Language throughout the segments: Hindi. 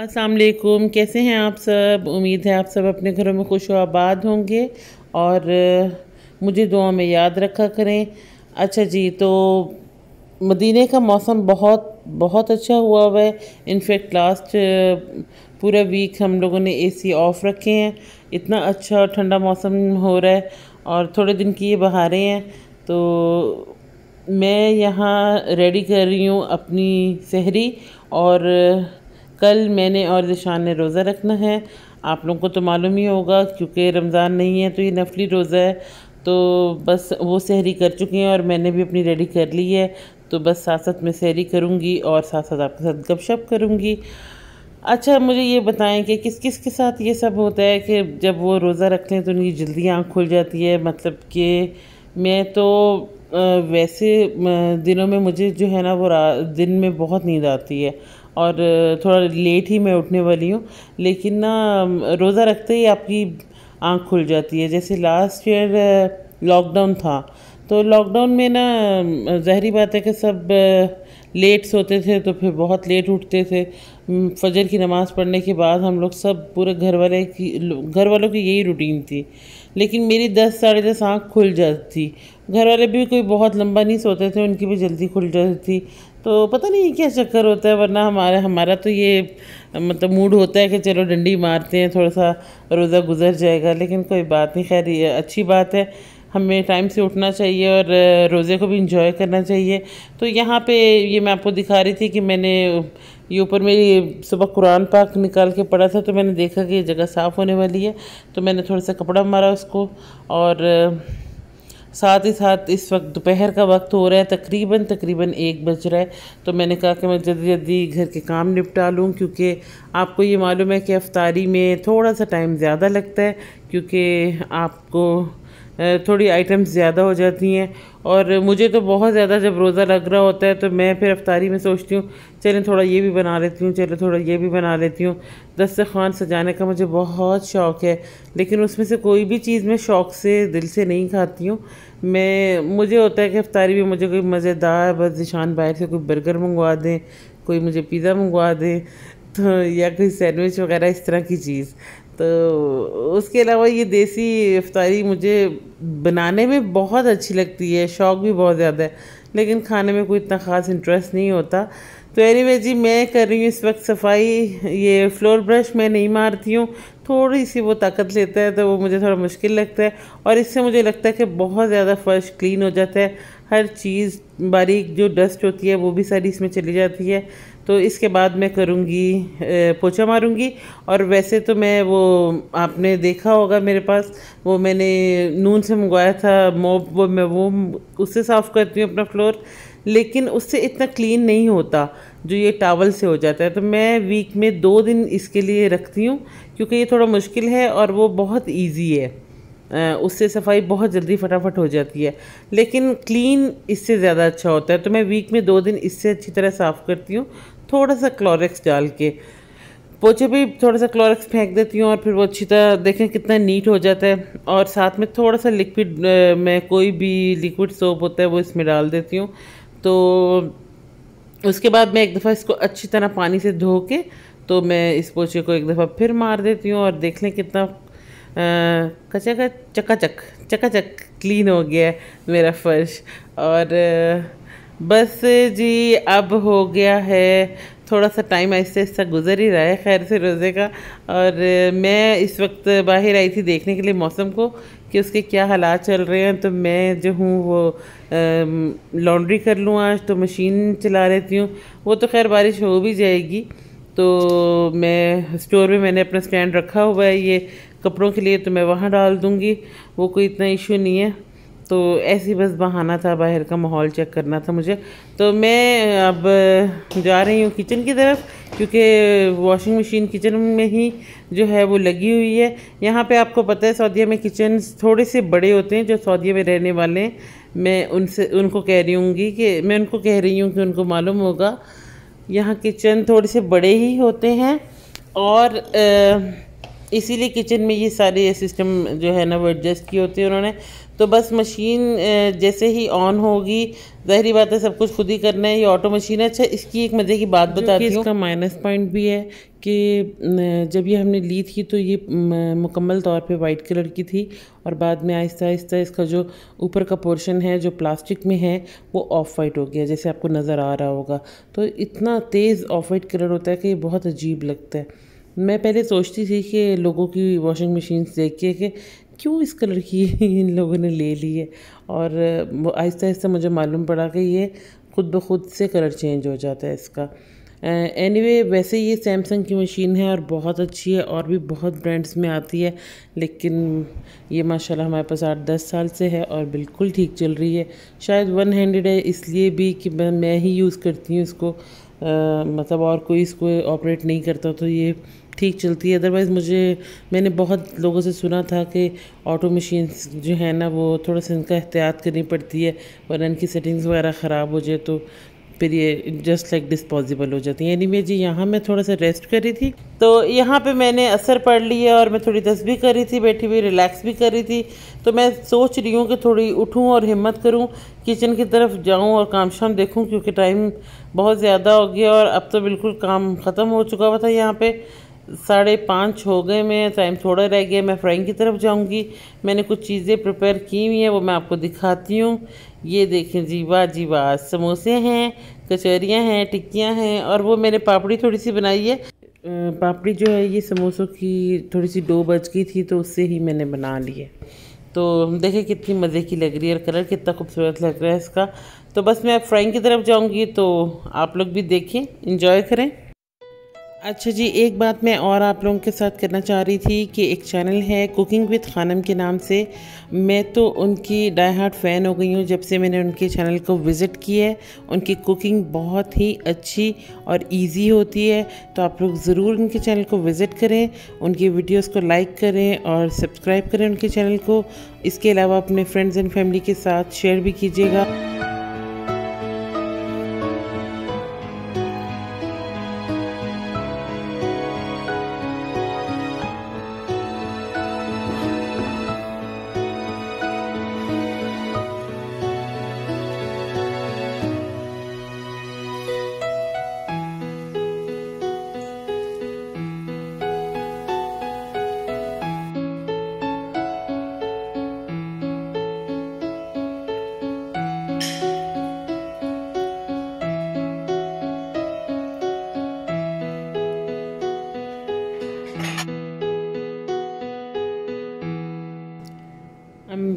असलकुम कैसे हैं आप सब उम्मीद है आप सब अपने घरों में खुश आबाद होंगे और मुझे दुआ में याद रखा करें अच्छा जी तो मदीने का मौसम बहुत बहुत अच्छा हुआ हुआ है इनफेक्ट लास्ट पूरा वीक हम लोगों ने एसी ऑफ़ रखे हैं इतना अच्छा और ठंडा मौसम हो रहा है और थोड़े दिन की ये बहारें हैं तो मैं यहाँ रेडी कर रही हूँ अपनी सहरी और कल मैंने और निशान ने रोज़ा रखना है आप लोगों को तो मालूम ही होगा क्योंकि रमज़ान नहीं है तो ये नफली रोज़ा है तो बस वो सहरी कर चुके हैं और मैंने भी अपनी रेडी कर ली है तो बस साथ साथ मैं सहरी करूँगी और साथ साथ आपके साथ गपशप करूँगी अच्छा मुझे ये बताएं कि किस किस के साथ ये सब होता है कि जब वो रोज़ा रख लें तो उनकी जल्दी आँख खुल जाती है मतलब कि मैं तो वैसे दिनों में मुझे जो है ना वो दिन में बहुत नींद आती है और थोड़ा लेट ही मैं उठने वाली हूँ लेकिन ना रोज़ा रखते ही आपकी आँख खुल जाती है जैसे लास्ट ईयर लॉकडाउन था तो लॉकडाउन में ना जहरी बात है कि सब लेट सोते थे तो फिर बहुत लेट उठते थे फजर की नमाज़ पढ़ने के बाद हम लोग सब पूरे घर वाले की घर वालों की यही रूटीन थी लेकिन मेरी दस साढ़े दस आँख खुल जाती थी घर वाले भी कोई बहुत लंबा नहीं सोते थे उनकी भी जल्दी खुल जाती थी तो पता नहीं क्या चक्कर होता है वरना हमारा हमारा तो ये मतलब मूड होता है कि चलो डंडी मारते हैं थोड़ा सा रोज़ा गुजर जाएगा लेकिन कोई बात नहीं खैर ये अच्छी बात है हमें टाइम से उठना चाहिए और रोज़े को भी इंजॉय करना चाहिए तो यहाँ पे ये मैं आपको दिखा रही थी कि मैंने ये ऊपर मेरी सुबह कुरान पाक निकाल के पड़ा था तो मैंने देखा कि ये जगह साफ़ होने वाली है तो मैंने थोड़ा सा कपड़ा मारा उसको और साथ ही साथ इस वक्त दोपहर का वक्त हो रहा है तकरीबन तकरीबन एक बज रहा है तो मैंने कहा कि मैं जल्दी जल्दी घर के काम निपटा लूँ क्योंकि आपको ये मालूम है कि अफ्तारी में थोड़ा सा टाइम ज़्यादा लगता है क्योंकि आपको थोड़ी आइटम्स ज़्यादा हो जाती हैं और मुझे तो बहुत ज़्यादा जब रोज़ा लग रहा होता है तो मैं फिर अफ्तारी में सोचती हूँ चलें थोड़ा ये भी बना लेती हूँ चलो थोड़ा ये भी बना लेती हूँ खान सजाने का मुझे बहुत शौक़ है लेकिन उसमें से कोई भी चीज़ मैं शौक़ से दिल से नहीं खाती हूँ मैं मुझे होता है कि अफ्तारी में मुझे कोई मज़ेदार बस निशान बाहर से कोई बर्गर मंगवा दें कोई मुझे पिज़्ज़ा मंगवा दें तो या कोई सैंडविच वगैरह इस तरह की चीज़ तो उसके अलावा ये देसी इफ्तारी मुझे बनाने में बहुत अच्छी लगती है शौक़ भी बहुत ज़्यादा है लेकिन खाने में कोई इतना ख़ास इंटरेस्ट नहीं होता तो एनी वे जी मैं कर रही हूँ इस वक्त सफाई ये फ्लोर ब्रश मैं नहीं मारती हूँ थोड़ी सी वो ताकत लेता है तो वो मुझे थोड़ा मुश्किल लगता है और इससे मुझे लगता है कि बहुत ज़्यादा फर्श क्लीन हो जाता है हर चीज़ बारीक जो डस्ट होती है वो भी सारी इसमें चली जाती है तो इसके बाद मैं करूँगी पोछा मारूँगी और वैसे तो मैं वो आपने देखा होगा मेरे पास वो मैंने नून से मंगवाया था मोब वो मैं वो उससे साफ़ करती हूँ अपना फ्लोर लेकिन उससे इतना क्लीन नहीं होता जो ये टावल से हो जाता है तो मैं वीक में दो दिन इसके लिए रखती हूँ क्योंकि ये थोड़ा मुश्किल है और वो बहुत ईजी है उससे सफाई बहुत जल्दी फटाफट हो जाती है लेकिन क्लीन इससे ज़्यादा अच्छा होता है तो मैं वीक में दो दिन इससे अच्छी तरह साफ़ करती हूँ थोड़ा सा क्लोरेक्स डाल के पोछे भी थोड़ा सा क्लोरेक्स फेंक देती हूँ और फिर वो अच्छी तरह देखें कितना नीट हो जाता है और साथ में थोड़ा सा लिक्विड मैं कोई भी लिक्विड सोप होता है वो इसमें डाल देती हूँ तो उसके बाद मैं एक दफ़ा इसको अच्छी तरह पानी से धो के तो मैं इस पोछे को एक दफ़ा फिर मार देती हूँ और देख लें कितना कचका चकाचक चकाचक क्लीन हो गया है मेरा फ़र्श और आ, बस जी अब हो गया है थोड़ा सा टाइम ऐसे ऐसा गुजर ही रहा है खैर से रोज़े का और मैं इस वक्त बाहर आई थी देखने के लिए मौसम को कि उसके क्या हालात चल रहे हैं तो मैं जो हूँ वो लॉन्ड्री कर लूँ आज तो मशीन चला लेती हूँ वो तो खैर बारिश हो भी जाएगी तो मैं स्टोर में मैंने अपना स्टैंड रखा हुआ है ये कपड़ों के लिए तो मैं वहाँ डाल दूँगी वो कोई इतना इशू नहीं है तो ही बस बहाना था बाहर का माहौल चेक करना था मुझे तो मैं अब जा रही हूँ किचन की तरफ क्योंकि वॉशिंग मशीन किचन में ही जो है वो लगी हुई है यहाँ पे आपको पता है सऊदीया में किचन थोड़े से बड़े होते हैं जो सऊदीया में रहने वाले हैं मैं उनसे उनको कह रही हूँ कि मैं उनको कह रही हूँ कि उनको मालूम होगा यहाँ किचन थोड़े से बड़े ही होते हैं और इसीलिए किचन में ये सारे सिस्टम जो है ना वो एडजस्ट किए होते हैं उन्होंने तो बस मशीन जैसे ही ऑन होगी जहरी बात है सब कुछ खुद ही करना है ये ऑटो मशीन है अच्छा इसकी एक मज़े की बात बताती दी इसका माइनस पॉइंट भी है कि जब ये हमने ली थी तो ये मुकम्मल तौर पे वाइट कलर की थी और बाद में आहिस्ता आहिस्ता इसका जो ऊपर का पोर्शन है जो प्लास्टिक में है वो ऑफ वाइट हो गया जैसे आपको नज़र आ रहा होगा तो इतना तेज़ ऑफ वाइट कलर होता है कि ये बहुत अजीब लगता है मैं पहले सोचती थी कि लोगों की वॉशिंग मशीन देख के क्यों इस कलर की इन लोगों ने ले ली है और आहिस्ता आहिस्ता मुझे मालूम पड़ा कि ये खुद ब खुद से कलर चेंज हो जाता है इसका एनी वे anyway, वैसे ये सैमसंग की मशीन है और बहुत अच्छी है और भी बहुत ब्रांड्स में आती है लेकिन ये माशाल्लाह हमारे पास आठ दस साल से है और बिल्कुल ठीक चल रही है शायद वन हैंडेड है इसलिए भी कि मैं ही यूज़ करती हूँ इसको आ, मतलब और कोई इसको ऑपरेट नहीं करता तो ये ठीक चलती है अदरवाइज़ मुझे मैंने बहुत लोगों से सुना था कि ऑटो मशीन जो है ना वो थोड़ा सा इनका एहतियात करनी पड़ती है वरना इनकी सेटिंग्स वगैरह ख़राब हो जाए तो फिर ये जस्ट लाइक डिस्पॉजिबल हो जाती है एनीवे जी यहाँ मैं थोड़ा सा रेस्ट कर रही थी तो यहाँ पे मैंने असर पढ़ लिया और मैं थोड़ी भी कर रही थी बैठी हुई रिलैक्स भी कर रही थी तो मैं सोच रही हूँ कि थोड़ी उठूँ और हिम्मत करूँ किचन की तरफ जाऊँ और काम शाम देखूँ क्योंकि टाइम बहुत ज़्यादा हो गया और अब तो बिल्कुल काम ख़त्म हो चुका हुआ था यहाँ पर साढ़े पाँच हो गए मैं टाइम थोड़ा रह गया मैं फ्राइंग की तरफ जाऊंगी मैंने कुछ चीज़ें प्रिपेयर की हुई हैं वो मैं आपको दिखाती हूँ ये देखें जी वाह जी वाह समोसे हैं कचौरियाँ हैं टिक्कियाँ हैं और वो मैंने पापड़ी थोड़ी सी बनाई है पापड़ी जो है ये समोसों की थोड़ी सी डो बच गई थी तो उससे ही मैंने बना ली है तो देखें कितनी मज़े की लग रही है और कलर कितना खूबसूरत लग रहा है इसका तो बस मैं फ्राइंग की तरफ जाऊँगी तो आप लोग भी देखें इंजॉय करें अच्छा जी एक बात मैं और आप लोगों के साथ करना चाह रही थी कि एक चैनल है कुकिंग विद खानम के नाम से मैं तो उनकी डाई हार्ट फ़ैन हो गई हूँ जब से मैंने उनके चैनल को विज़िट की है उनकी कुकिंग बहुत ही अच्छी और इजी होती है तो आप लोग ज़रूर उनके चैनल को विज़िट करें उनकी वीडियोस को लाइक करें और सब्सक्राइब करें उनके चैनल को इसके अलावा अपने फ्रेंड्स एंड फैमिली के साथ शेयर भी कीजिएगा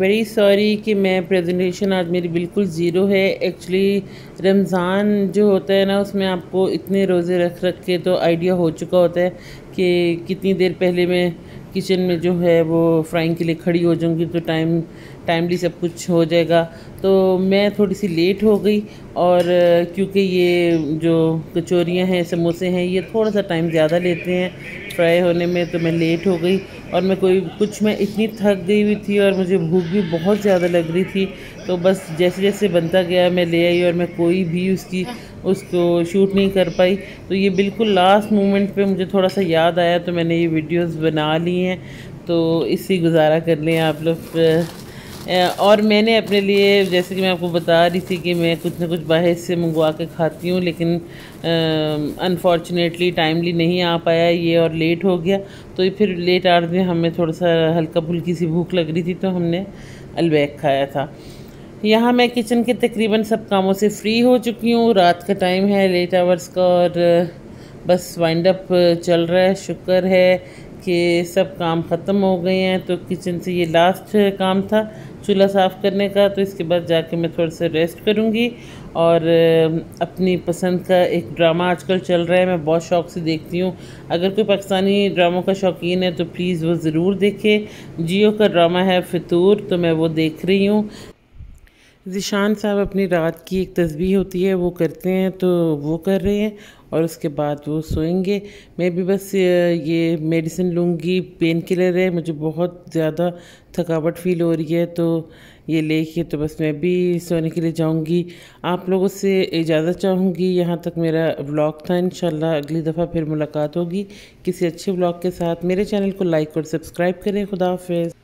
वेरी सॉरी कि मैं प्रेजेंटेशन आज मेरी बिल्कुल ज़ीरो है एक्चुअली रमज़ान जो होता है ना उसमें आपको इतने रोज़े रख रख के तो आइडिया हो चुका होता है कि कितनी देर पहले मैं किचन में जो है वो फ्राइंग के लिए खड़ी हो जाऊंगी तो टाइम टाइमली सब कुछ हो जाएगा तो मैं थोड़ी सी लेट हो गई और क्योंकि ये जो कचौरियाँ हैं समोसे हैं ये थोड़ा सा टाइम ज़्यादा लेते हैं फ्राई होने में तो मैं लेट हो गई और मैं कोई कुछ मैं इतनी थक गई हुई थी और मुझे भूख भी बहुत ज़्यादा लग रही थी तो बस जैसे जैसे बनता गया मैं ले आई और मैं कोई भी उसकी उसको शूट नहीं कर पाई तो ये बिल्कुल लास्ट मोमेंट पे मुझे थोड़ा सा याद आया तो मैंने ये वीडियोस बना ली हैं तो इससे गुजारा कर लें आप लोग और मैंने अपने लिए जैसे कि मैं आपको बता रही थी कि मैं कुछ ना कुछ बाहर से मंगवा के खाती हूँ लेकिन अनफॉर्चुनेटली टाइमली नहीं आ पाया ये और लेट हो गया तो फिर लेट आ रहे हमें थोड़ा सा हल्का फुल्की सी भूख लग रही थी तो हमने अलबैक खाया था यहाँ मैं किचन के तकरीबन सब कामों से फ्री हो चुकी हूँ रात का टाइम है लेट आवर्स का और बस वाइंड अप चल रहा है शुक्र है कि सब काम ख़त्म हो गए हैं तो किचन से ये लास्ट काम था चूल्हा साफ़ करने का तो इसके बाद जाके मैं थोड़ा सा रेस्ट करूँगी और अपनी पसंद का एक ड्रामा आजकल चल रहा है मैं बहुत शौक से देखती हूँ अगर कोई पाकिस्तानी ड्रामों का शौकीन है तो प्लीज़ वो ज़रूर देखे जियो का ड्रामा है फितूर तो मैं वो देख रही हूँ ज़िशान साहब अपनी रात की एक तस्वीर होती है वो करते हैं तो वो कर रहे हैं और उसके बाद वो सोएंगे मैं भी बस ये मेडिसिन लूँगी पेन किलर है मुझे बहुत ज़्यादा थकावट फील हो रही है तो ये लेके तो बस मैं भी सोने के लिए जाऊँगी आप लोगों से इजाज़त चाहूँगी यहाँ तक मेरा ब्लॉग था इन अगली दफ़ा फिर मुलाकात होगी किसी अच्छे ब्लॉग के साथ मेरे चैनल को लाइक और सब्सक्राइब करें खुदा